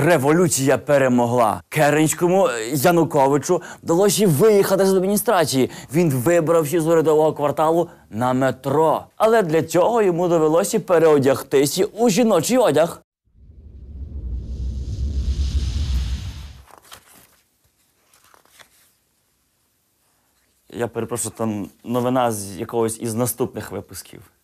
Революція перемогла. Керенському е, Януковичу вдалося виїхати з адміністрації. Він вибрався з урядового кварталу на метро. Але для цього йому довелося переодягтися у жіночий одяг. Я перепрошую, там новина з якогось із наступних випусків.